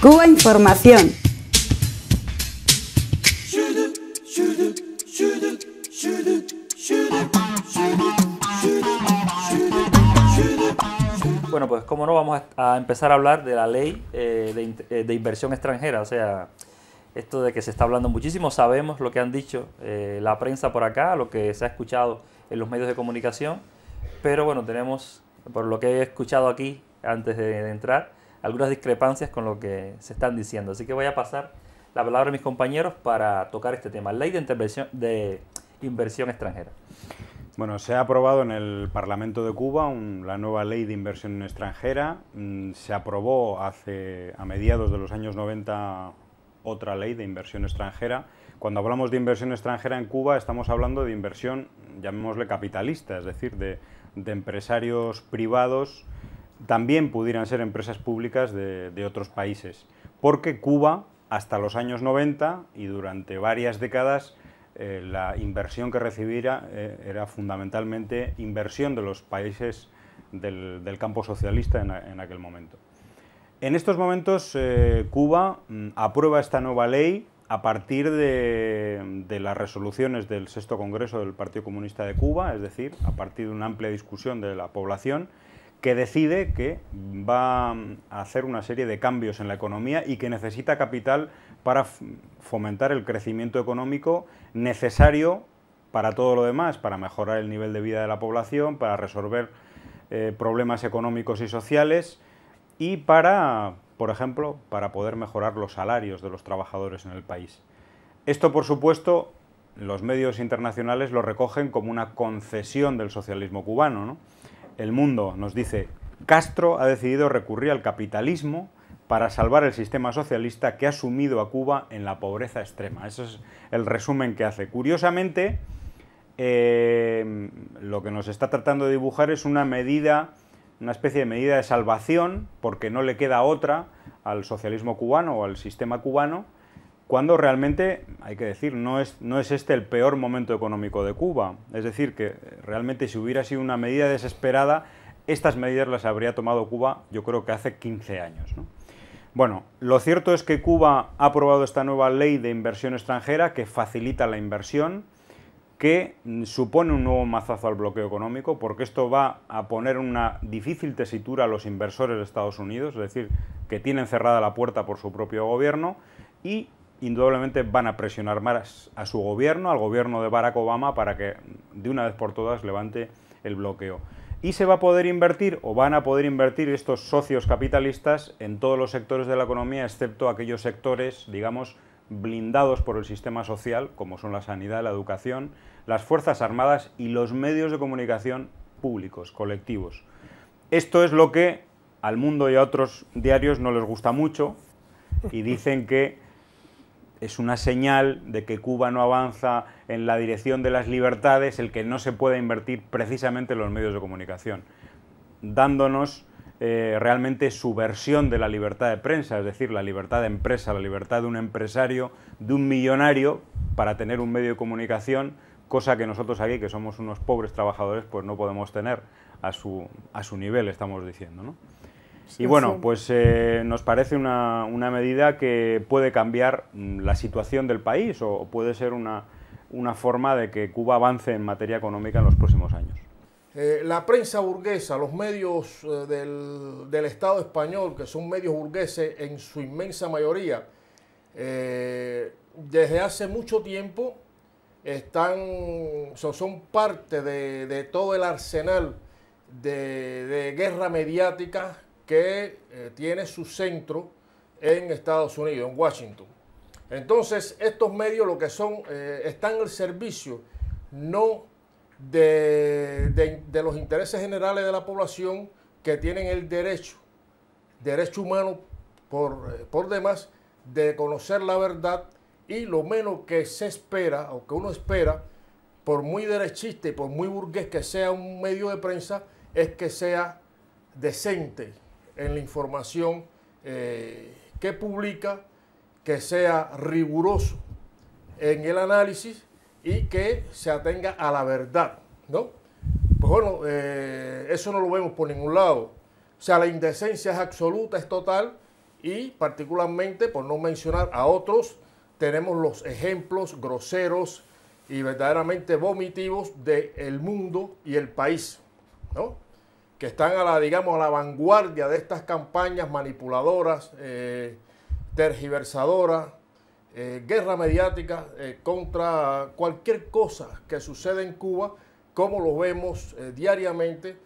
Cuba Información. Bueno, pues como no, vamos a empezar a hablar de la ley eh, eh, de, inversión extranjera. O sea, esto de que se está hablando muchísimo, sabemos lo que han dicho eh, la prensa por acá, lo que se ha escuchado en los medios de comunicación, pero bueno, tenemos, por lo que he escuchado aquí antes de entrar, algunas discrepancias con lo que se están diciendo. Así que voy a pasar la palabra a mis compañeros para tocar este tema, ley de de inversión extranjera. Bueno, se ha aprobado en el Parlamento de Cuba la nueva ley de inversión extranjera. Mm, se aprobó hace a mediados de los años 90 otra ley de inversión extranjera. Cuando hablamos de inversión extranjera en Cuba estamos hablando de inversión, llamémosle capitalista, es decir, de, de empresarios privados también pudieran ser empresas públicas de, otros países, porque Cuba hasta los años 90 y durante varias décadas eh, la inversión que recibiera eh, era fundamentalmente inversión de los países del, campo socialista en, aquel momento. En estos momentos eh, Cuba mm, aprueba esta nueva ley a partir de, de, las resoluciones del sexto congreso del Partido Comunista de Cuba, es decir, a partir de una amplia discusión de la población que decide que va a hacer una serie de cambios en la economía y que necesita capital para fomentar el crecimiento económico necesario para todo lo demás, para mejorar el nivel de vida de la población, para resolver eh, problemas económicos y sociales y para, por ejemplo, para poder mejorar los salarios de los trabajadores en el país. Esto, por supuesto, los medios internacionales lo recogen como una concesión del socialismo cubano, ¿no? El Mundo nos dice, Castro ha decidido recurrir al capitalismo para salvar el sistema socialista que ha sumido a Cuba en la pobreza extrema. Ese es el resumen que hace. Curiosamente, eh, lo que nos está tratando de dibujar es una medida, una especie de medida de salvación, porque no le queda otra al socialismo cubano o al sistema cubano, cuando realmente, hay que decir, no es, no es este el peor momento económico de Cuba. Es decir, que realmente si hubiera sido una medida desesperada, estas medidas las habría tomado Cuba yo creo que hace 15 años. Bueno, lo cierto es que Cuba ha aprobado esta nueva ley de inversión extranjera que facilita la inversión, que supone un nuevo mazazo al bloqueo económico, porque esto va a poner una difícil tesitura a los inversores de Estados Unidos, es decir, que tienen cerrada la puerta por su propio gobierno, y indudablemente van a presionar más a su gobierno, al gobierno de Barack Obama, para que de una vez por todas levante el bloqueo. Y se va a poder invertir o van a poder invertir estos socios capitalistas en todos los sectores de la economía, excepto aquellos sectores, digamos, blindados por el sistema social, como son la sanidad, la educación, las Fuerzas Armadas y los medios de comunicación públicos, colectivos. Esto es lo que al mundo y a otros diarios no les gusta mucho y dicen que es una señal de que Cuba no avanza en la dirección de las libertades el que no se pueda invertir precisamente en los medios de comunicación, dándonos eh, realmente su versión de la libertad de prensa, es decir, la libertad de empresa, la libertad de un empresario, de un millonario, para tener un medio de comunicación, cosa que nosotros aquí, que somos unos pobres trabajadores, pues no podemos tener a su, a su nivel, estamos diciendo. ¿no? Y bueno, pues eh, nos parece una, una, medida que puede cambiar mm, la situación del país o puede ser una, una forma de que Cuba avance en materia económica en los próximos años. Eh, la prensa burguesa, los medios eh, del, del, Estado español, que son medios burgueses en su inmensa mayoría, desde hace mucho tiempo están, son, son parte de, de, todo el arsenal de, de guerra mediática que eh, tiene su centro en Estados Unidos, en Washington. Entonces, estos medios lo que son, eh, están al servicio no de, los intereses generales de la población que tienen el derecho, derecho humano por, eh, por demás, de conocer la verdad y lo menos que se espera, o que uno espera, por muy derechista y por muy burgués que sea un medio de prensa, es que sea decente, en la información eh, que publica, que sea riguroso en el análisis y que se atenga a la verdad, ¿no? Pues bueno, eh, eso no lo vemos por ningún lado. O sea, la indecencia es absoluta, es total y particularmente, por no mencionar a otros, tenemos los ejemplos groseros y verdaderamente vomitivos del mundo y el país, ¿no? que están a la, digamos, a la vanguardia de estas campañas manipuladoras, eh, tergiversadoras, eh, guerra mediática eh, contra cualquier cosa que sucede en Cuba, como lo vemos diariamente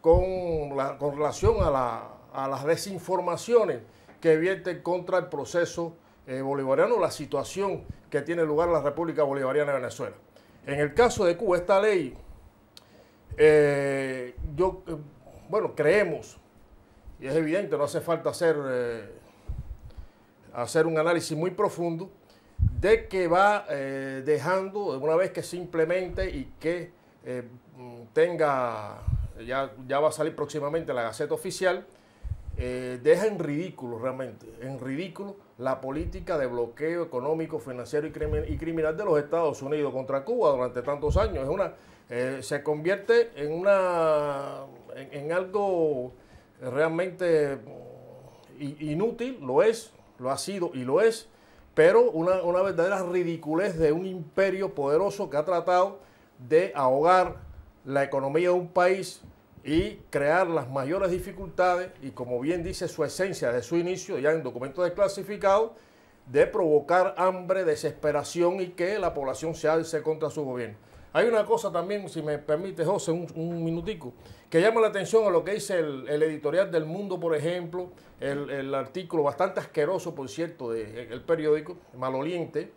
con, la, con, relación a, a, las desinformaciones que vierten contra el proceso bolivariano, la situación que tiene lugar en la República Bolivariana de Venezuela. En el caso de Cuba, esta ley eh, yo, eh, bueno, creemos, y es evidente, no hace falta hacer, eh, hacer un análisis muy profundo, de que va dejando, una vez que simplemente y que tenga, ya, ya va a salir próximamente la Gaceta Oficial, deja en ridículo realmente, en ridículo la política de bloqueo económico, financiero y, criminal de los Estados Unidos contra Cuba durante tantos años. Es una, eh, se convierte en, una, algo realmente mm, inútil, lo es, lo ha sido y lo es, pero una, una, verdadera ridiculez de un imperio poderoso que ha tratado de ahogar la economía de un país y crear las mayores dificultades y como bien dice su esencia de su inicio ya en documentos desclasificados de provocar hambre, desesperación y que la población se alce contra su gobierno. Hay una cosa también, si me permite José, un, minutico, que llama la atención a lo que dice el, editorial del Mundo, por ejemplo, el, artículo bastante asqueroso, por cierto, del periódico Maloliente,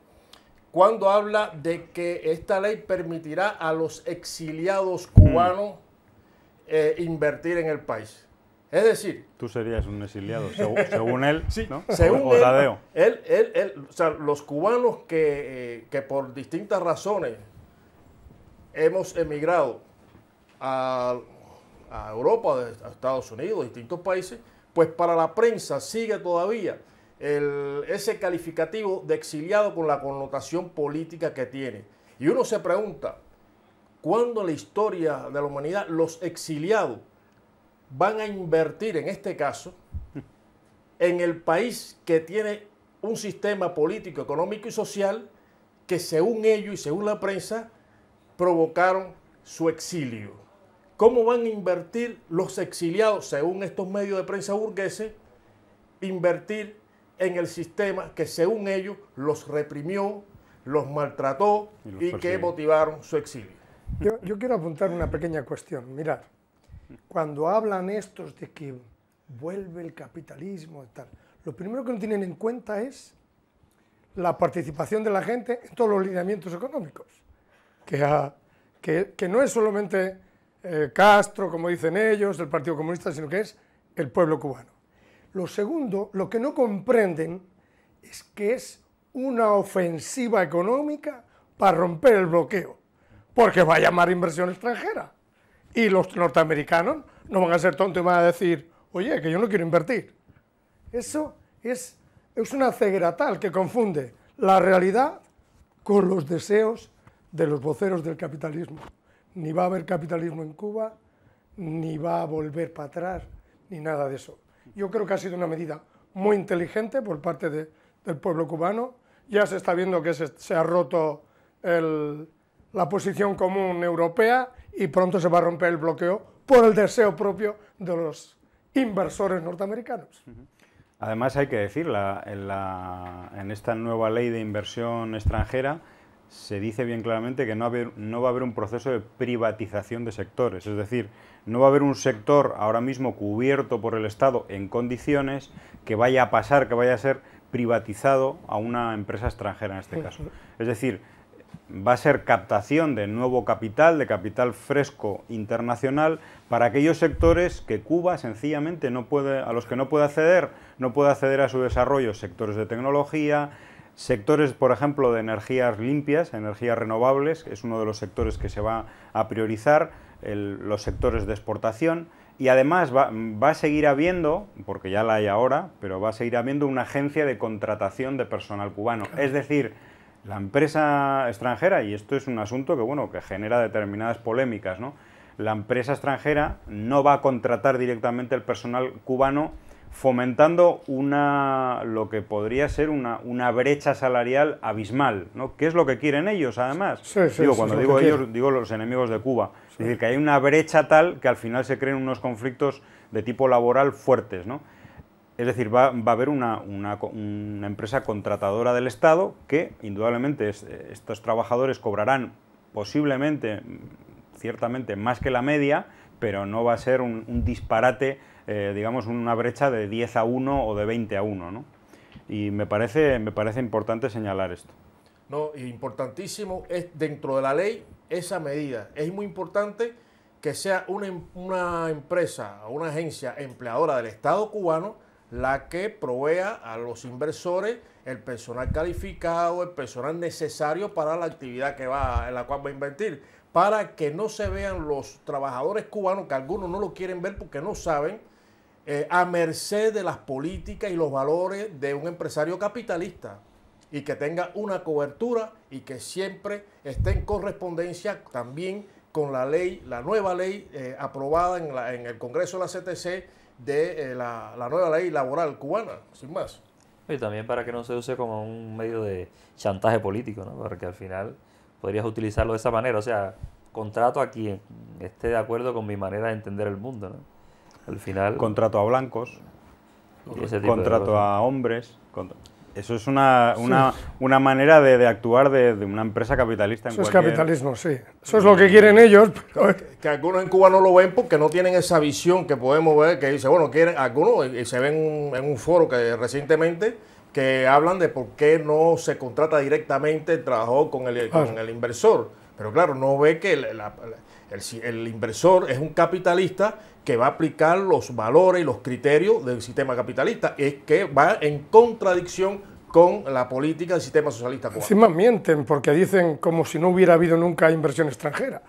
cuando habla de que esta ley permitirá a los exiliados mm. cubanos eh, invertir en el país. Es decir... Tú serías un exiliado, según él, sí, Según él, o sea, los cubanos eh, que, por distintas razones hemos emigrado a, Europa, a Estados Unidos, distintos países, pues para la prensa sigue todavía ese calificativo de exiliado con la connotación política que tiene. Y uno se pregunta, cuando la historia de la humanidad los exiliados van a invertir, en este caso, en el país que tiene un sistema político, económico y social que según ellos y según la prensa provocaron su exilio. ¿Cómo van a invertir los exiliados, según estos medios de prensa burgueses, invertir en el sistema que según ellos los reprimió, los maltrató y que motivaron su exilio? Yo, quiero apuntar una pequeña cuestión. Mirad, cuando hablan estos de que vuelve el capitalismo y tal, lo primero que no tienen en cuenta es la participación de la gente en todos los lineamientos económicos, que, ah, no es solamente eh, Castro, como dicen ellos, el Partido Comunista, sino que es el pueblo cubano. Lo segundo, lo que no comprenden es que es una ofensiva económica para romper el bloqueo porque va a llamar inversión extranjera. Y los norteamericanos no van a ser tontos y van a decir, oye, que yo no quiero invertir. Eso es, es una ceguera tal que confunde la realidad con los deseos de los voceros del capitalismo. Ni va a haber capitalismo en Cuba, ni va a volver para atrás, ni nada de eso. Yo creo que ha sido una medida muy inteligente por parte del pueblo cubano. Ya se está viendo que se ha roto el, la posición común europea y pronto se va a romper el bloqueo por el deseo propio de los inversores norteamericanos. Además hay que decir, en, esta nueva ley de inversión extranjera se dice bien claramente que no, no va a haber un proceso de privatización de sectores, es decir, no va a haber un sector ahora mismo cubierto por el Estado en condiciones que vaya a pasar, que vaya a ser privatizado a una empresa extranjera en este caso. Es decir, va a ser captación de nuevo capital, de capital fresco internacional, para aquellos sectores que Cuba sencillamente no puede, a los que no puede acceder, no puede acceder a su desarrollo, sectores de tecnología, sectores, por ejemplo, de energías limpias, energías renovables, es uno de los sectores que se va a priorizar, los sectores de exportación, y además va, va, a seguir habiendo, porque ya la hay ahora, pero va a seguir habiendo una agencia de contratación de personal cubano. Es decir, la empresa extranjera, y esto es un asunto que, bueno, que genera determinadas polémicas, ¿no? La empresa extranjera no va a contratar directamente el personal cubano fomentando una, lo que podría ser una, brecha salarial abismal, ¿no? ¿Qué es lo que quieren ellos, además? Sí, sí, cuando digo ellos, digo los enemigos de Cuba. Es decir, que hay una brecha tal que al final se creen unos conflictos de tipo laboral fuertes, ¿no? Es decir, va, a haber una, empresa contratadora del Estado que, indudablemente, eh, estos trabajadores cobrarán posiblemente, mm, ciertamente, más que la media, pero no va a ser un, disparate, eh, digamos, una brecha de 10 a 1 o de 20 a 1. ¿no? Y me parece, me parece importante señalar esto. No, importantísimo es dentro de la ley esa medida. Es muy importante que sea una, em, una empresa, una agencia empleadora del Estado cubano la que provea a los inversores el personal calificado, el personal necesario para la actividad que va, en la cual va a invertir, para que no se vean los trabajadores cubanos, que algunos no lo quieren ver porque no saben, eh, a merced de las políticas y los valores de un empresario capitalista y que tenga una cobertura y que siempre esté en correspondencia también con la ley, la nueva ley eh, aprobada en el Congreso de la CTC de eh, la, la, nueva ley laboral cubana, sin más. Y también para que no se use como un medio de chantaje político, ¿no? porque al final podrías utilizarlo de esa manera, o sea, contrato a quien esté de acuerdo con mi manera de entender el mundo. ¿no? Al final... Contrato a blancos, contrato a hombres. Eso es una, una, manera de, actuar de, una empresa capitalista. En Eso es capitalismo, sí. Eso es lo que quieren ellos. Que algunos en Cuba no lo ven porque no tienen esa visión que podemos ver, que dice, bueno, quieren, algunos y se ven en un foro que recientemente que hablan de por qué no se contrata directamente el trabajador con el, con ah. el inversor pero claro, no ve que el, el, inversor es un capitalista que va a aplicar los valores y los criterios del sistema capitalista, es que va en contradicción con la política del sistema socialista cubano. Encima mienten porque dicen como si no hubiera habido nunca inversión extranjera.